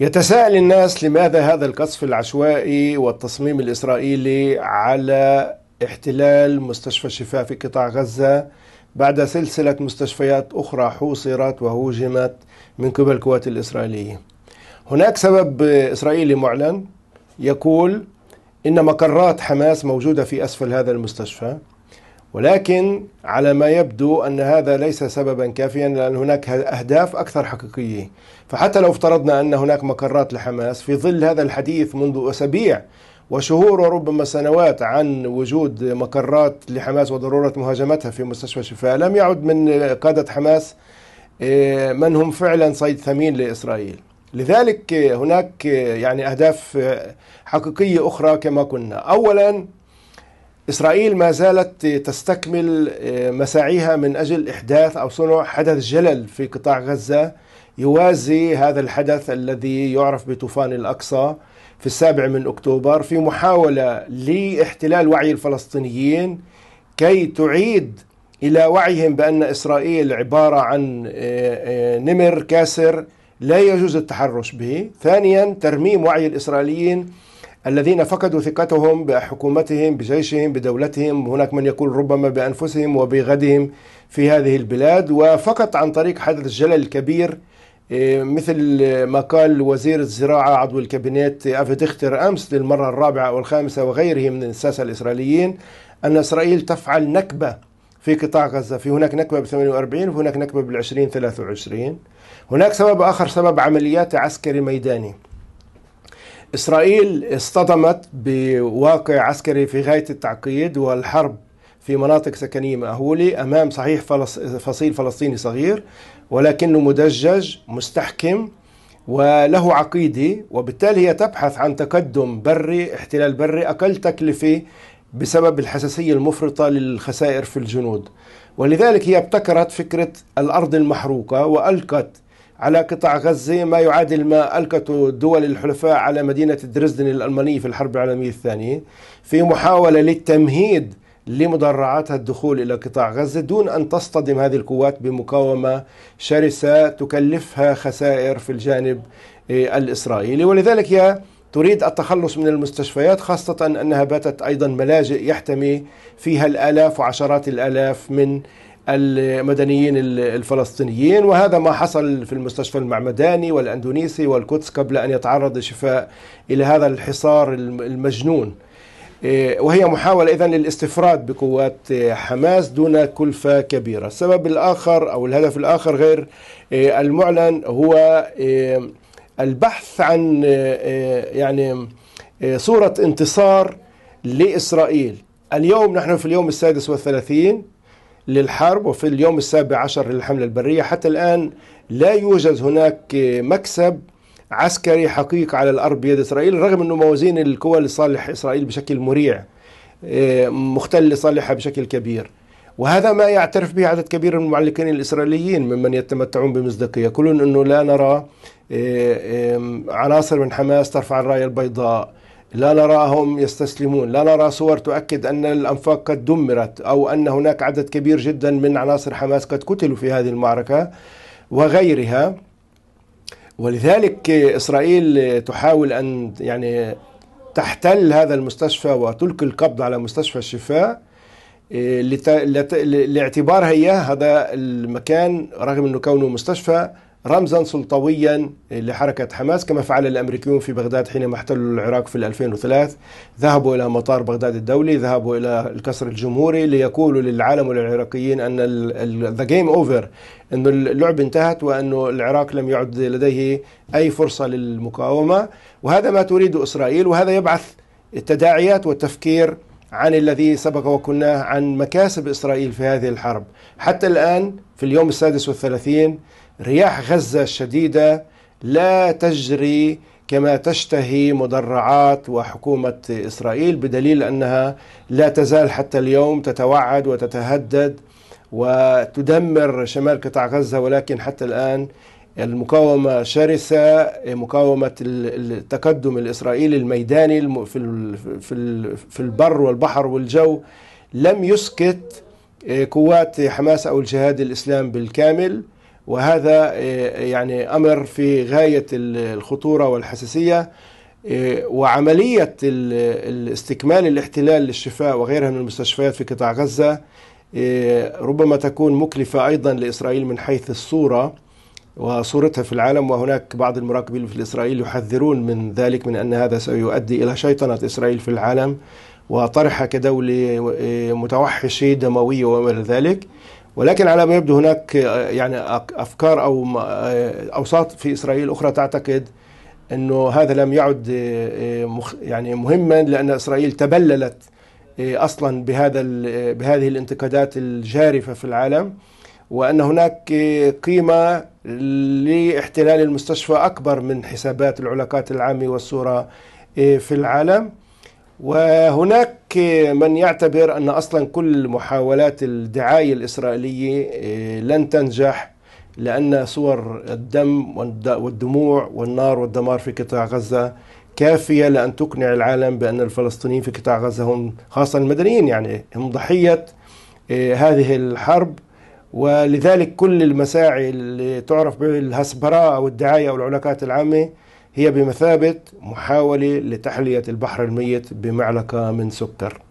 يتساءل الناس لماذا هذا القصف العشوائي والتصميم الإسرائيلي على احتلال مستشفى الشفاء في قطاع غزة بعد سلسلة مستشفيات أخرى حوصرت وهوجمت من قبل القوات الإسرائيلية هناك سبب إسرائيلي معلن يقول إن مقرات حماس موجودة في أسفل هذا المستشفى ولكن على ما يبدو أن هذا ليس سببا كافيا لأن هناك أهداف أكثر حقيقية فحتى لو افترضنا أن هناك مقرات لحماس في ظل هذا الحديث منذ أسابيع وشهور وربما سنوات عن وجود مقرات لحماس وضرورة مهاجمتها في مستشفى شفاء لم يعد من قادة حماس آه، من هم فعلا صيد ثمين لإسرائيل لذلك هناك يعني أهداف حقيقية أخرى كما قلنا أولا إسرائيل ما زالت تستكمل آه، مساعيها من أجل إحداث أو صنع حدث جلل في قطاع غزة يوازي هذا الحدث الذي يعرف بطوفان الأقصى في السابع من أكتوبر في محاولة لاحتلال وعي الفلسطينيين كي تعيد إلى وعيهم بأن إسرائيل عبارة عن آه، آه، نمر كاسر لا يجوز التحرش به ثانيا ترميم وعي الإسرائيليين الذين فقدوا ثقتهم بحكومتهم بجيشهم بدولتهم هناك من يقول ربما بأنفسهم وبغدهم في هذه البلاد وفقط عن طريق حدث الجلل الكبير إيه، مثل ما قال وزير الزراعة عضو الكابينت أفدختر أمس للمرة الرابعة أو الخامسة وغيره من الساسة الإسرائيليين أن إسرائيل تفعل نكبة في قطاع غزة في هناك نكبة ب 48 وهناك نكبة بال 20 23 هناك سبب آخر سبب عمليات عسكري ميداني إسرائيل اصطدمت بواقع عسكري في غاية التعقيد والحرب في مناطق سكنية مأهولة أمام صحيح فلس... فصيل فلسطيني صغير ولكنه مدجج مستحكم وله عقيدة وبالتالي هي تبحث عن تقدم بري احتلال بري أقل تكلفة بسبب الحساسية المفرطة للخسائر في الجنود ولذلك هي ابتكرت فكرة الأرض المحروقة وألقت على قطاع غزة ما يعادل ما ألقته دول الحلفاء على مدينة دريسدن الألمانية في الحرب العالمية الثانية في محاولة للتمهيد لمدرعاتها الدخول إلى قطاع غزة دون أن تصطدم هذه القوات بمقاومة شرسة تكلفها خسائر في الجانب آه، الإسرائيلي ولذلك يا تريد التخلص من المستشفيات خاصة أنها باتت أيضا ملاجئ يحتمي فيها الآلاف وعشرات الآلاف من المدنيين الفلسطينيين وهذا ما حصل في المستشفى المعمداني والاندونيسي والقدس قبل ان يتعرض الشفاء الى هذا الحصار المجنون إيه، وهي محاولة إذن للاستفراد بقوات إيه، حماس دون كلفة كبيرة السبب الآخر أو الهدف الآخر غير إيه، المعلن هو البحث عن يعني صورة انتصار لإسرائيل اليوم نحن في اليوم السادس والثلاثين للحرب وفي اليوم السابع عشر للحملة البرية حتى الآن لا يوجد هناك مكسب عسكري حقيقي على الأرض بيد إسرائيل رغم أنه موازين القوى لصالح إسرائيل بشكل مريع آه، مختل لصالحها بشكل كبير وهذا ما يعترف به عدد كبير من المعلقين الإسرائيليين ممن يتمتعون بمصداقية يقولون أنه لا نرى آه، عناصر من حماس ترفع الراية البيضاء لا نراهم يستسلمون لا نرى صور تؤكد أن الأنفاق قد دمرت أو أن هناك عدد كبير جدا من عناصر حماس قد قتلوا في هذه المعركة وغيرها ولذلك إسرائيل تحاول أن يعني تحتل هذا المستشفى وتلقي القبض على مستشفى الشفاء إيه، لاعتبارها إياه هذا المكان رغم أنه كونه مستشفى رمزا سلطويا لحركة حماس كما فعل الأمريكيون في بغداد حينما احتلوا العراق في 2003 ذهبوا إلى مطار بغداد الدولي ذهبوا إلى القصر الجمهوري ليقولوا للعالم والعراقيين أن ذا جيم أوفر أن اللعب انتهت وأن العراق لم يعد لديه أي فرصة للمقاومة وهذا ما تريد إسرائيل وهذا يبعث التداعيات والتفكير عن الذي سبق وقلناه عن مكاسب إسرائيل في هذه الحرب حتى الآن في اليوم السادس والثلاثين رياح غزة الشديدة لا تجري كما تشتهي مدرعات وحكومة إسرائيل بدليل أنها لا تزال حتى اليوم تتوعد وتتهدد وتدمر شمال قطاع غزة ولكن حتى الآن المقاومة شرسة مقاومة التقدم الإسرائيلي الميداني في البر والبحر والجو لم يسكت آه، قوات حماس أو الجهاد الإسلام بالكامل وهذا آه، يعني أمر في غاية الخطورة والحساسية آه، وعملية استكمال الاحتلال للشفاء وغيرها من المستشفيات في قطاع غزة ربما تكون مكلفة أيضا لإسرائيل من حيث الصورة وصورتها في العالم وهناك بعض المراقبين في إسرائيل يحذرون من ذلك من أن هذا سيؤدي إلى شيطنة إسرائيل في العالم وطرحها كدولة متوحشة دموية وما إلى ذلك ولكن على ما يبدو هناك يعني أفكار أو آه، أوساط في إسرائيل أخرى تعتقد أنه هذا لم يعد آه، آه، يعني مهما لأن إسرائيل تبللت أصلا بهذا بهذه الانتقادات الجارفة في العالم وأن هناك قيمة لاحتلال المستشفى أكبر من حسابات العلاقات العامة والصورة آه، في العالم وهناك من يعتبر أن أصلا كل محاولات الدعاية الإسرائيلية آه، لن تنجح لأن صور الدم والدموع والنار والدمار في قطاع غزة كافية لأن تقنع العالم بأن الفلسطينيين في قطاع غزة هم خاصة المدنيين يعني هم ضحية آه، هذه الحرب ولذلك كل المساعي اللي تعرف بالهسبراء أو الدعاية أو العلاقات العامة هي بمثابة محاولة لتحلية البحر الميت بمعلقة من سكر